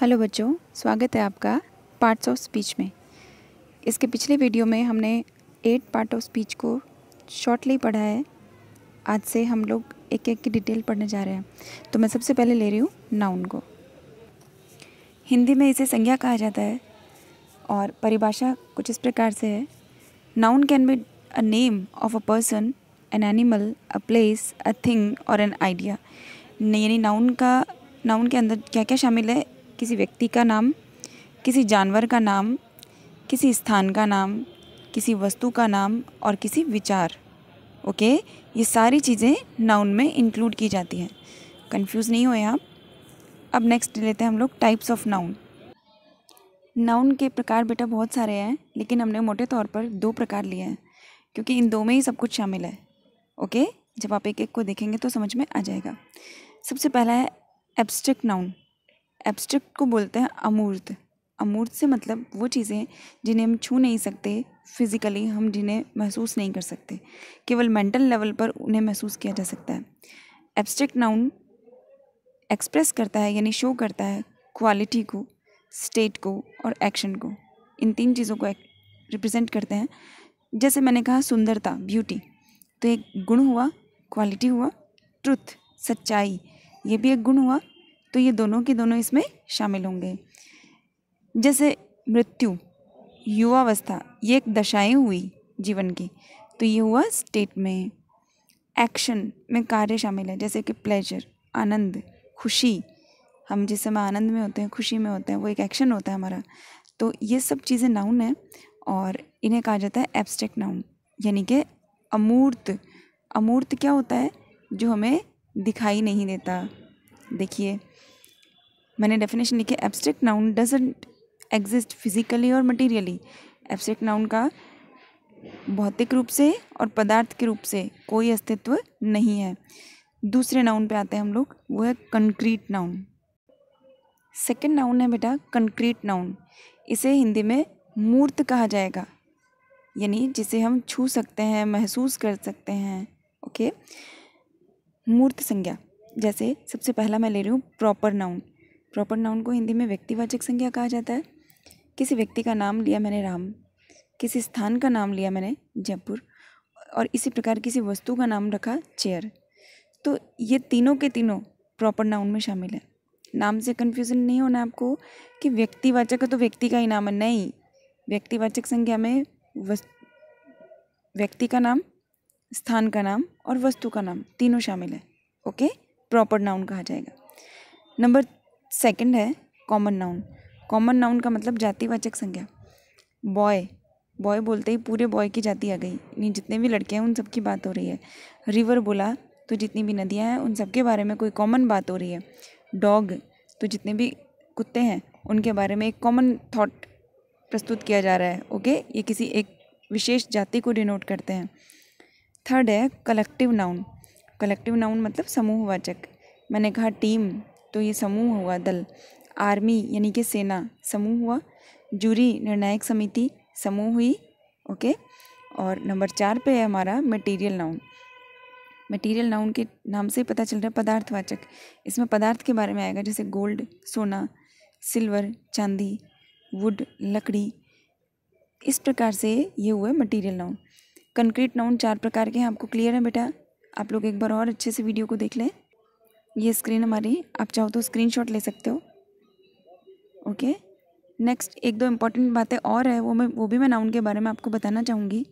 hello बच्चों स्वागत है आपका पार्ट्स ऑफ स्पीच में इसके पिछले वीडियो में हमने एट पार्ट ऑफ स्पीच को शॉर्टली पढ़ा है आज से हम लोग एक एक की डिटेल पढ़ने जा रहे हैं तो मैं सबसे पहले ले रही हूँ नाउन को हिंदी में इसे संज्ञा कहा जाता है और परिभाषा कुछ इस प्रकार से है noun can be a name of a person an animal a place a thing और एन आइडिया यानी नाउन का नाउन के अंदर क्या क्या शामिल है किसी व्यक्ति का नाम किसी जानवर का नाम किसी स्थान का नाम किसी वस्तु का नाम और किसी विचार ओके ये सारी चीज़ें नाउन में इंक्लूड की जाती हैं कंफ्यूज नहीं हुए आप अब नेक्स्ट लेते हैं हम लोग टाइप्स ऑफ नाउन नाउन के प्रकार बेटा बहुत सारे हैं लेकिन हमने मोटे तौर पर दो प्रकार लिए हैं क्योंकि इन दो में ही सब कुछ शामिल है ओके जब आप एक एक को देखेंगे तो समझ में आ जाएगा सबसे पहला है एब्स्ट्रैक्ट नाउन एब्स्ट्रैक्ट को बोलते हैं अमूर्त अमूर्त से मतलब वो चीज़ें जिन्हें हम छू नहीं सकते फिज़िकली हम जिन्हें महसूस नहीं कर सकते केवल मेंटल लेवल पर उन्हें महसूस किया जा सकता है एब्स्ट्रैक्ट नाउन एक्सप्रेस करता है यानी शो करता है क्वालिटी को स्टेट को और एक्शन को इन तीन चीज़ों को रिप्रेजेंट करते हैं जैसे मैंने कहा सुंदरता ब्यूटी तो एक गुण हुआ क्वालिटी हुआ ट्रुथ सच्चाई ये भी एक गुण हुआ तो ये दोनों के दोनों इसमें शामिल होंगे जैसे मृत्यु युवावस्था ये एक दशाएं हुई जीवन की तो ये हुआ स्टेट में एक्शन में कार्य शामिल है जैसे कि प्लेजर आनंद खुशी हम जिस समय आनंद में होते हैं खुशी में होते हैं वो एक एक्शन होता है हमारा तो ये सब चीज़ें नाउन है और इन्हें कहा जाता है एब्स्ट्रैक्ट नाउन यानी कि अमूर्त अमूर्त क्या होता है जो हमें दिखाई नहीं देता देखिए मैंने डेफिनेशन लिखी abstract noun doesn't exist physically और मटेरियली एब्स्ट्रैक्ट नाउन का भौतिक रूप से और पदार्थ के रूप से कोई अस्तित्व नहीं है दूसरे नाउन पे आते हैं हम लोग वो है कंक्रीट नाउन सेकेंड नाउन है बेटा कंक्रीट नाउन इसे हिंदी में मूर्त कहा जाएगा यानी जिसे हम छू सकते हैं महसूस कर सकते हैं ओके मूर्त संज्ञा जैसे सबसे पहला मैं ले रही हूँ प्रॉपर नाउन प्रॉपर नाउन को हिंदी में व्यक्तिवाचक संज्ञा कहा जाता है किसी व्यक्ति का नाम लिया मैंने राम किसी स्थान का नाम लिया मैंने जयपुर और इसी प्रकार किसी वस्तु का नाम रखा चेयर तो ये तीनों के तीनों प्रॉपर नाउन में शामिल है नाम से कन्फ्यूज़न नहीं होना आपको कि व्यक्तिवाचक है तो व्यक्ति का ही नाम है नहीं व्यक्तिवाचक संज्ञा में व्यक्ति का नाम स्थान का नाम और वस्तु का नाम तीनों शामिल है ओके प्रॉपर नाउन कहा जाएगा नंबर सेकंड है कॉमन नाउन कॉमन नाउन का मतलब जातिवाचक संज्ञा बॉय बॉय बोलते ही पूरे बॉय की जाति आ गई नहीं जितने भी लड़के हैं उन सब की बात हो रही है रिवर बोला तो जितनी भी नदियाँ हैं उन सब के बारे में कोई कॉमन बात हो रही है डॉग तो जितने भी कुत्ते हैं उनके बारे में एक कॉमन थाट प्रस्तुत किया जा रहा है ओके ये किसी एक विशेष जाति को डिनोट करते हैं थर्ड है कलेक्टिव नाउन कलेक्टिव नाउन मतलब समूहवाचक मैंने कहा टीम तो ये समूह हुआ दल आर्मी यानी कि सेना समूह हुआ जूरी निर्णायक समिति समूह हुई ओके और नंबर चार पे है हमारा मटेरियल नाउन मटेरियल नाउन के नाम से पता चल रहा है पदार्थवाचक इसमें पदार्थ के बारे में आएगा जैसे गोल्ड सोना सिल्वर चांदी वुड लकड़ी इस प्रकार से ये हुए मटेरियल नाउन कंक्रीट नाउन चार प्रकार के हैं आपको क्लियर है बेटा आप लोग एक बार और अच्छे से वीडियो को देख लें ये स्क्रीन हमारी आप चाहो तो स्क्रीन ले सकते हो ओके नेक्स्ट एक दो इम्पॉर्टेंट बातें और है वो मैं वो भी मैं नाउन के बारे में आपको बताना चाहूँगी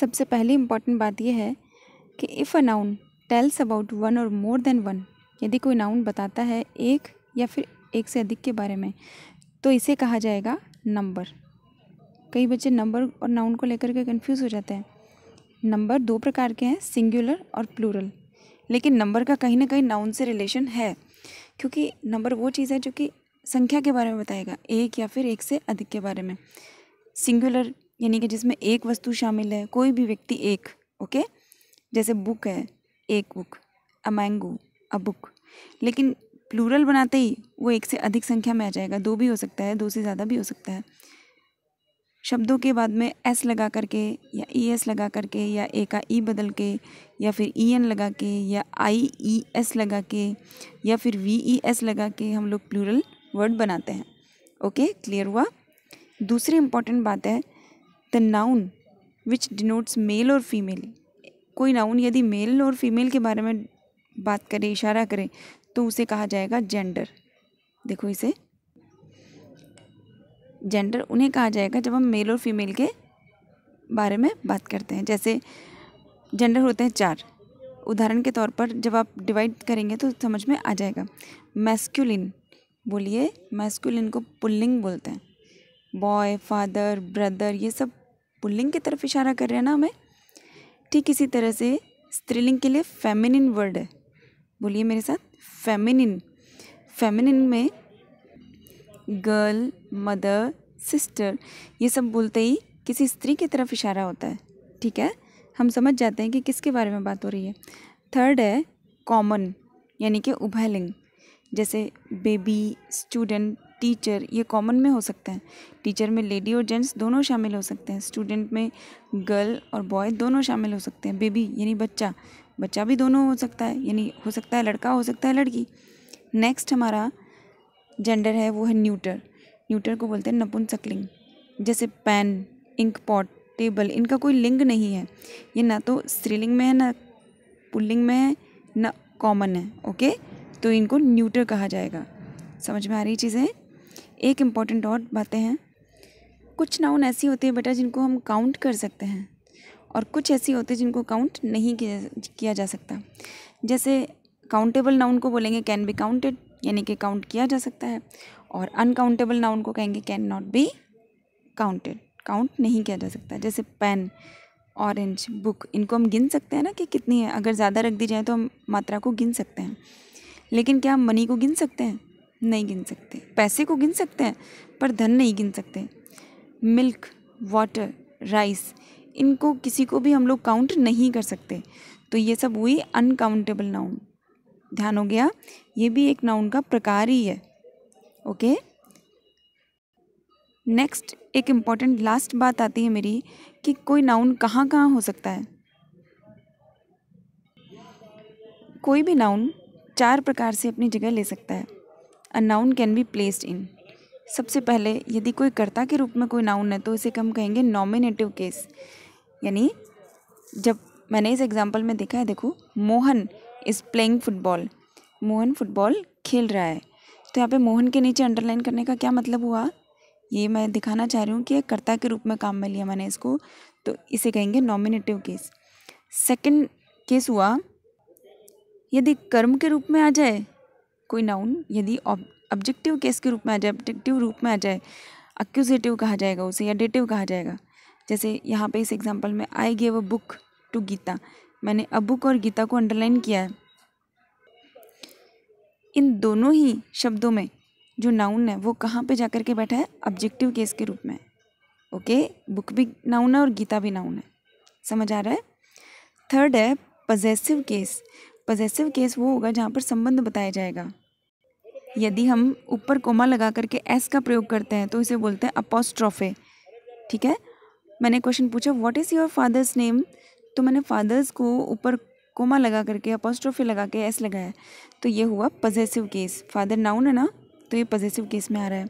सबसे पहली इम्पॉर्टेंट बात यह है कि if a noun tells about one और मोर देन वन यदि कोई नाउन बताता है एक या फिर एक से अधिक के बारे में तो इसे कहा जाएगा नंबर कई बच्चे नंबर और नाउन को लेकर के कन्फ्यूज़ हो जाते हैं नंबर दो प्रकार के हैं सिंगुलर और प्लूरल लेकिन नंबर का कहीं ना कहीं नाउन से रिलेशन है क्योंकि नंबर वो चीज़ है जो कि संख्या के बारे में बताएगा एक या फिर एक से अधिक के बारे में सिंगुलर यानी कि जिसमें एक वस्तु शामिल है कोई भी व्यक्ति एक ओके जैसे बुक है एक book a mango a book लेकिन प्लूरल बनाते ही वो एक से अधिक संख्या में आ जाएगा दो भी हो सकता है दो से ज़्यादा भी हो सकता है शब्दों के बाद में एस लगा करके या ई e एस लगा करके या ए का ई e बदल के या फिर ई e एन लगा के या आई ई एस लगा के या फिर वी ई एस लगा के हम लोग प्लूरल वर्ड बनाते हैं ओके क्लियर हुआ दूसरी इम्पॉर्टेंट बात है the noun which denotes male और फीमेल कोई नाउन यदि मेल और फीमेल के बारे में बात करें इशारा करें तो उसे कहा जाएगा जेंडर देखो इसे जेंडर उन्हें कहा जाएगा जब हम मेल और फीमेल के बारे में बात करते हैं जैसे जेंडर होते हैं चार उदाहरण के तौर पर जब आप डिवाइड करेंगे तो समझ में आ जाएगा मैस्कुलिन बोलिए मैस्कुलिन को पुल्लिंग बोलते हैं बॉय फादर ब्रदर ये सब पुल्लिंग की तरफ इशारा कर रहे हैं ना हमें ठीक इसी तरह से स्त्रीलिंग के लिए फेमिनिन वर्ड है बोलिए मेरे साथ फेमिनिन फेमिनिन में गर्ल मदर सिस्टर ये सब बोलते ही किसी स्त्री की तरफ इशारा होता है ठीक है हम समझ जाते हैं कि किसके बारे में बात हो रही है थर्ड है कॉमन यानी कि उभयलिंग जैसे बेबी स्टूडेंट टीचर ये कॉमन में हो सकते हैं टीचर में लेडी और जेंट्स दोनों शामिल हो सकते हैं स्टूडेंट में गर्ल और बॉय दोनों शामिल हो सकते हैं बेबी यानी बच्चा बच्चा भी दोनों हो सकता है यानी हो सकता है लड़का हो सकता है लड़की नेक्स्ट हमारा जेंडर है वो है न्यूटर न्यूटर को बोलते हैं नपुंसकलिंग जैसे पेन इंक पॉट टेबल इनका कोई लिंग नहीं है ये ना तो स्त्रीलिंग में है ना पुल्लिंग में है ना कॉमन है ओके तो इनको न्यूटर कहा जाएगा समझ में आ रही चीज़ें एक इम्पॉर्टेंट और बातें हैं कुछ नाउन ऐसी होती है बेटा जिनको हम काउंट कर सकते हैं और कुछ ऐसी होती है जिनको काउंट नहीं किया जा सकता जैसे काउंटेबल नाउन को बोलेंगे कैन बी काउंटेड यानी कि काउंट किया जा सकता है और अनकाउंटेबल नाउन को कहेंगे can not be counted count नहीं किया जा सकता जैसे पेन ऑरेंज बुक इनको हम गिन सकते हैं ना कि कितनी है अगर ज़्यादा रख दी जाए तो हम मात्रा को गिन सकते हैं लेकिन क्या हम मनी को गिन सकते हैं नहीं गिन सकते पैसे को गिन सकते हैं पर धन नहीं गिन सकते मिल्क वाटर राइस इनको किसी को भी हम लोग काउंट नहीं कर सकते तो ये सब हुई अनकाउंटेबल नाउन ध्यान हो गया ये भी एक नाउन का प्रकार ही है ओके नेक्स्ट एक इम्पॉर्टेंट लास्ट बात आती है मेरी कि कोई नाउन कहाँ कहाँ हो सकता है कोई भी नाउन चार प्रकार से अपनी जगह ले सकता है a noun can be placed in सबसे पहले यदि कोई कर्ता के रूप में कोई नाउन है तो इसे हम कहेंगे नॉमिनेटिव केस यानी जब मैंने इस एग्जाम्पल में देखा है देखो Mohan is playing football Mohan football खेल रहा है तो यहाँ पे मोहन के नीचे अंडरलाइन करने का क्या मतलब हुआ ये मैं दिखाना चाह रही हूँ कि कर्ता के रूप में काम में लिया मैंने इसको तो इसे कहेंगे नॉमिनेटिव केस सेकंड केस हुआ यदि कर्म के रूप में आ जाए कोई नाउन यदि ऑब्जेक्टिव केस के रूप में आ जाए ऑब्जेक्टिव रूप में आ जाए अक्यूजेटिव कहा जाएगा उसे या डेटिव कहा जाएगा जैसे यहाँ पे इस एग्जांपल में I gave a book to Gita मैंने अबुक और गीता को अंडरलाइन किया है इन दोनों ही शब्दों में जो नाउन है वो कहाँ पे जाकर के बैठा है ऑब्जेक्टिव केस के रूप में ओके बुक भी नाउन है और गीता भी नाउन है समझ आ रहा है थर्ड है पजेसिव केस पजेसिव केस वो होगा जहाँ पर संबंध बताया जाएगा यदि हम ऊपर कोमा लगा करके एस का प्रयोग करते हैं तो इसे बोलते हैं अपोस्ट्रॉफे ठीक है मैंने क्वेश्चन पूछा what is your father's name तो मैंने फादर्स को ऊपर कोमा लगा करके अपोस्ट्रोफी लगा के एस लगाया तो ये हुआ पजेसिव केस फादर नाउन है ना तो ये पजेसिव केस में आ रहा है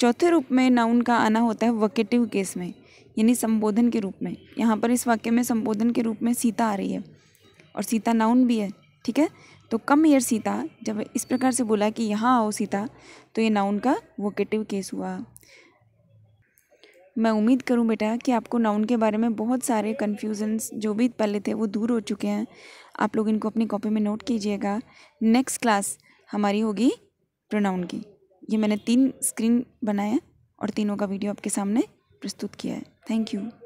चौथे रूप में नाउन का आना होता है वकेटिव केस में यानी संबोधन के रूप में यहाँ पर इस वाक्य में संबोधन के रूप में सीता आ रही है और सीता नाउन भी है ठीक है तो कम ईयर सीता जब इस प्रकार से बोला कि यहाँ आओ सीता तो ये नाउन का वोकेटिव केस हुआ मैं उम्मीद करूं बेटा कि आपको नाउन के बारे में बहुत सारे कन्फ्यूजन्स जो भी पहले थे वो दूर हो चुके हैं आप लोग इनको अपनी कॉपी में नोट कीजिएगा नेक्स्ट क्लास हमारी होगी प्रोनाउन की ये मैंने तीन स्क्रीन बनाए और तीनों का वीडियो आपके सामने प्रस्तुत किया है थैंक यू